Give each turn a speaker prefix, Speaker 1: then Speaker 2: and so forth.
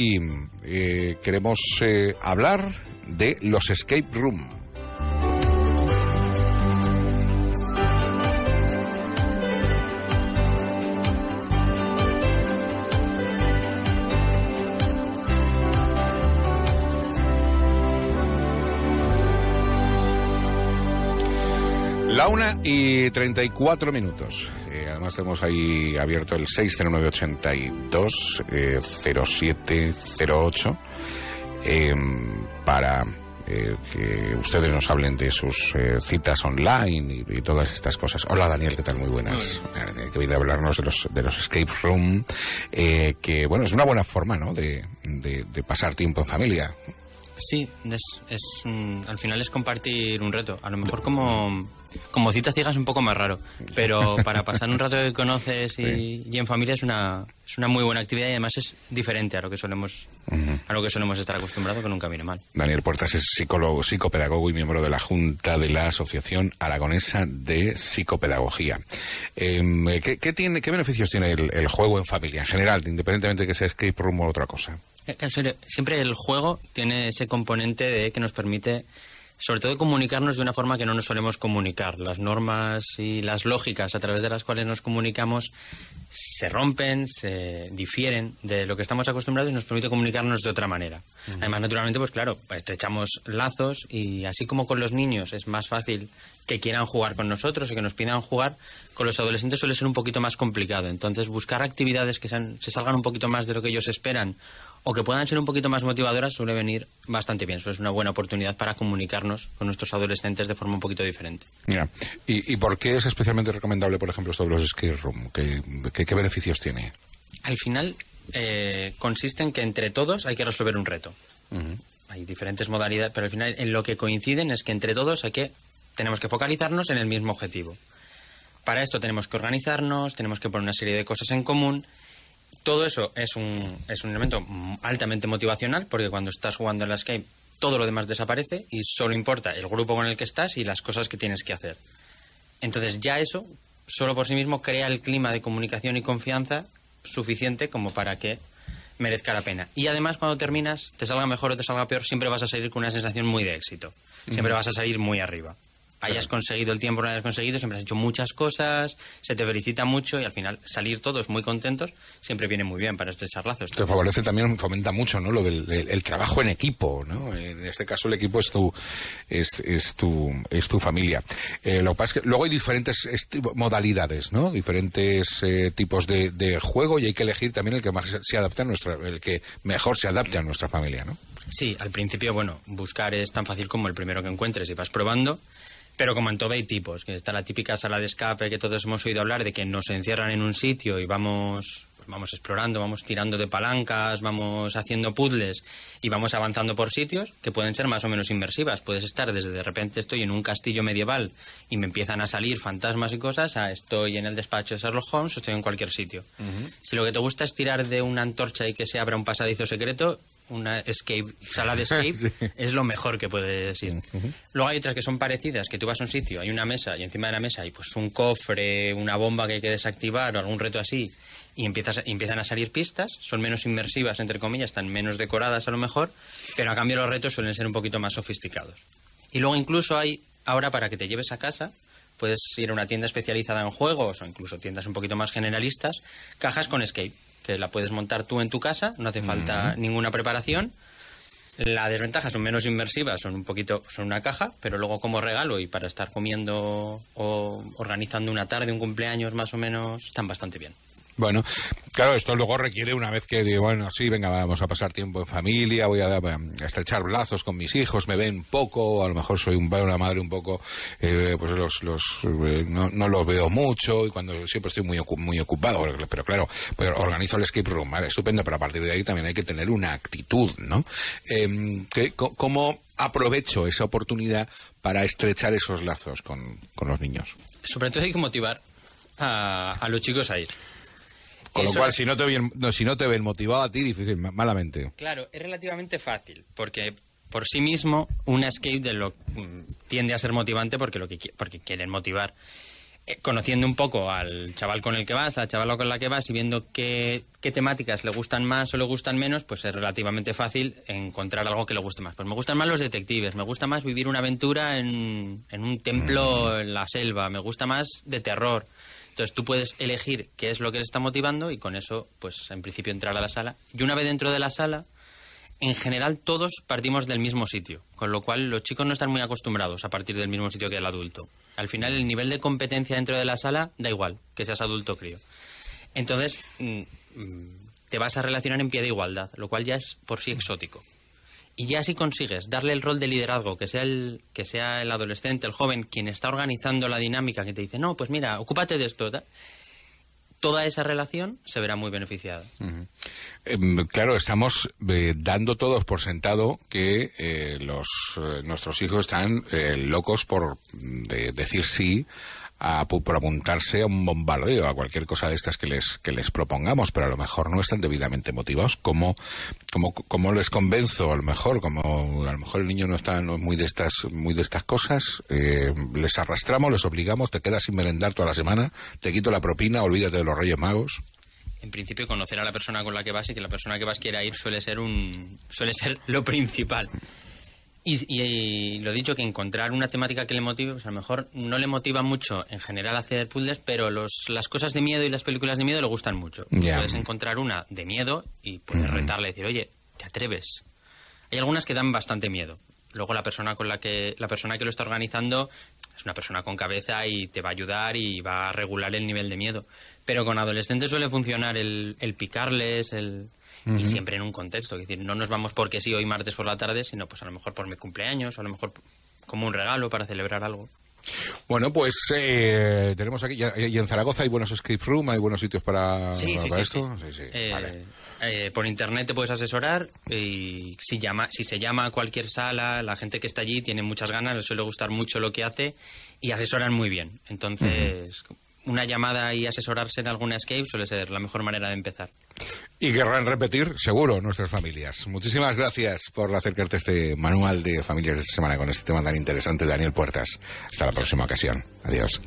Speaker 1: y eh, queremos eh, hablar de los escape rooms. una y 34 minutos. Eh, además tenemos ahí abierto el 609-82-0708 eh, em, para eh, que ustedes nos hablen de sus eh, citas online y, todas estas cosas. Hola Daniel, ¿qué tal? Muy buenas. que viene a hablarnos de los, de los escape room, que bueno, es una buena forma ¿no? de, pasar tiempo en familia.
Speaker 2: Sí, es, mm, al final es compartir un reto. A lo mejor como como cita ciega es un poco más raro, pero para pasar un rato que conoces y, en familia es una, es una muy buena actividad y además es diferente a lo que solemos a lo que solemos estar acostumbrados, que nunca viene mal.
Speaker 1: Daniel Puertas es psicólogo, psicopedagogo y miembro de la Junta de la Asociación Aragonesa de Psicopedagogía. Em, ¿qué, tiene, ¿qué, beneficios tiene el, juego en familia en general, independientemente de que sea escape room o otra cosa?
Speaker 2: Eh, en serio, siempre el juego tiene ese componente de que nos permite sobre todo comunicarnos de una forma que no nos solemos comunicar. Las normas y las lógicas a través de las cuales nos comunicamos se rompen, se difieren de lo que estamos acostumbrados y nos permite comunicarnos de otra manera. Además, naturalmente, pues claro, estrechamos lazos y así como con los niños es más fácil que quieran jugar con nosotros o que nos pidan jugar, con los adolescentes suele ser un poquito más complicado. Entonces, buscar actividades que se salgan un poquito más de lo que ellos esperan o que puedan ser un poquito más motivadoras suele venir bastante bien. es una buena oportunidad para comunicarnos con nuestros adolescentes de forma un poquito diferente.
Speaker 1: Mira, ¿y, por qué es especialmente recomendable, por ejemplo, de los skate room? ¿Qué, beneficios tiene?
Speaker 2: Al final eh, consiste en que entre todos hay que resolver un reto. Hay diferentes modalidades, pero al final en lo que coinciden es que entre todos hay que tenemos que focalizarnos en el mismo objetivo. Para esto tenemos que organizarnos, tenemos que poner una serie de cosas en común todo eso es un, es un elemento altamente motivacional porque cuando estás jugando en la Skype todo lo demás desaparece y solo importa el grupo con el que estás y las cosas que tienes que hacer. Entonces ya eso solo por sí mismo crea el clima de comunicación y confianza suficiente como para que merezca la pena. Y además cuando terminas, te salga mejor o te salga peor, siempre vas a salir con una sensación muy de éxito. Siempre vas a salir muy arriba hayas conseguido el tiempo, no hayas conseguido, siempre has hecho muchas cosas, se te felicita mucho y al final salir todos muy contentos siempre viene muy bien para este charlazo Te favorece también,
Speaker 1: fomenta mucho, ¿no? Lo del el, trabajo en equipo, ¿no? En este caso el equipo es tu, es, es tu, es tu familia. Eh, lo pasa que luego hay diferentes modalidades, ¿no? Diferentes eh, tipos de, de juego y hay que elegir también el que más se adapte a nuestra, el que mejor se adapte a nuestra familia, ¿no?
Speaker 2: Sí, al principio, bueno, buscar es tan fácil como el primero que encuentres y vas probando. Pero como en todo hay tipos, que está la típica sala de escape que todos hemos oído hablar de que nos encierran en un sitio y vamos pues vamos explorando, vamos tirando de palancas, vamos haciendo puzzles y vamos avanzando por sitios que pueden ser más o menos inmersivas. Puedes estar desde de repente estoy en un castillo medieval y me empiezan a salir fantasmas y cosas, a estoy en el despacho de Sherlock Holmes estoy en cualquier sitio. Si lo que te gusta es tirar de una antorcha y que se abra un pasadizo secreto, una escape, sala de escape, es lo mejor que puede decir. Luego hay otras que son parecidas, que tú vas a un sitio, hay una mesa y encima de la mesa hay pues un cofre, una bomba que hay que desactivar o algún reto así y empiezas, empiezan a salir pistas, son menos inmersivas, entre comillas, están menos decoradas a lo mejor, pero a cambio los retos suelen ser un poquito más sofisticados. Y luego incluso hay, ahora para que te lleves a casa, puedes ir a una tienda especializada en juegos o incluso tiendas un poquito más generalistas, cajas con escape que la puedes montar tú en tu casa, no hace falta ninguna preparación. La desventaja son menos inmersivas, son un poquito, son una caja, pero luego como regalo y para estar comiendo o organizando una tarde, un cumpleaños más o menos, están bastante bien.
Speaker 1: Bueno, Claro, esto luego requiere una vez que digo, bueno, sí, venga, vamos a pasar tiempo en familia, voy a, em, estrechar lazos con mis hijos, me ven poco, a lo mejor soy un una madre un poco, eh, pues los, eh, no, los veo mucho y cuando siempre estoy muy, muy ocupado, pero, claro, pues organizo el escape room, ¿vale? estupendo, pero a partir de ahí también hay que tener una actitud, ¿no? Em, ¿Cómo aprovecho esa oportunidad para estrechar esos lazos con, los niños?
Speaker 2: Sobre todo hay que motivar a, a los chicos a ir. Con lo cual, si,
Speaker 1: no te ven, si no te ven motivado a ti, difícil, malamente.
Speaker 2: Claro, es relativamente fácil, porque por sí mismo un escape de lo, mm, tiende a ser motivante porque, lo que, porque quieren motivar. Eh, conociendo un poco al chaval con el que vas, la chavala con la que vas y viendo qué, temáticas le gustan más o le gustan menos, pues es relativamente fácil encontrar algo que le guste más. Pues me gustan más los detectives, me gusta más vivir una aventura en, en un templo mm. en la selva, me gusta más de terror. Entonces tú puedes elegir qué es lo que le está motivando y con eso, pues en principio entrar a la sala. Y una vez dentro de la sala, en general todos partimos del mismo sitio, con lo cual los chicos no están muy acostumbrados a partir del mismo sitio que el adulto. Al final el nivel de competencia dentro de la sala da igual, que seas adulto o crío. Entonces mm, mm, te vas a relacionar en pie de igualdad, lo cual ya es por sí exótico. Y ya si consigues darle el rol de liderazgo, que sea el, que sea el adolescente, el joven, quien está organizando la dinámica, que te dice, no, pues mira, ocúpate de esto. toda esa relación se verá muy beneficiada.
Speaker 1: Em, claro, estamos eh, dando todos por sentado que eh, los, eh, nuestros hijos están locos por mm, decir sí a apuntarse a un bombardeo, a cualquier cosa de estas que les, que les propongamos, pero a lo mejor no están debidamente motivados. ¿Cómo, cómo, cómo les convenzo? A lo mejor, como a lo mejor el niño no está muy de estas, muy de estas cosas, eh, les arrastramos, les obligamos, te quedas sin merendar toda la semana, te quito la propina, olvídate de los Reyes Magos
Speaker 2: en principio conocer a la persona con la que vas y que la persona que vas quiera ir suele ser un suele ser lo principal y, lo dicho, que encontrar una temática que le motive, pues a lo mejor no le motiva mucho en general hacer puzzles, pero los, las cosas de miedo y las películas de miedo le gustan mucho. Puedes encontrar una de miedo y puedes retarle, decir, oye, ¿te atreves? Hay algunas que dan bastante miedo. Luego la persona con la que la persona que lo está organizando es una persona con cabeza y te va a ayudar y va a regular el nivel de miedo. Pero con adolescentes suele funcionar el, el picarles, el y siempre en un contexto. Es decir, no nos vamos porque sí hoy martes por la tarde, sino pues a lo mejor por mi cumpleaños, a lo mejor como un regalo para celebrar algo.
Speaker 1: Bueno, pues eh, tenemos aquí, y en Zaragoza hay buenos script room, hay buenos sitios para, sí, sí, sí,
Speaker 2: eh, eh, por internet te puedes asesorar y si, llama, si se llama a cualquier sala, la gente que está allí tiene muchas ganas, les suele gustar mucho lo que hace y asesoran muy bien. Entonces, una llamada y asesorarse en alguna escape suele ser la mejor manera de empezar.
Speaker 1: Y querrán repetir, seguro, nuestras familias. Muchísimas gracias por acercarte a este manual de familias de esta semana con este tema tan interesante, Daniel Puertas. Hasta la próxima ocasión. Adiós.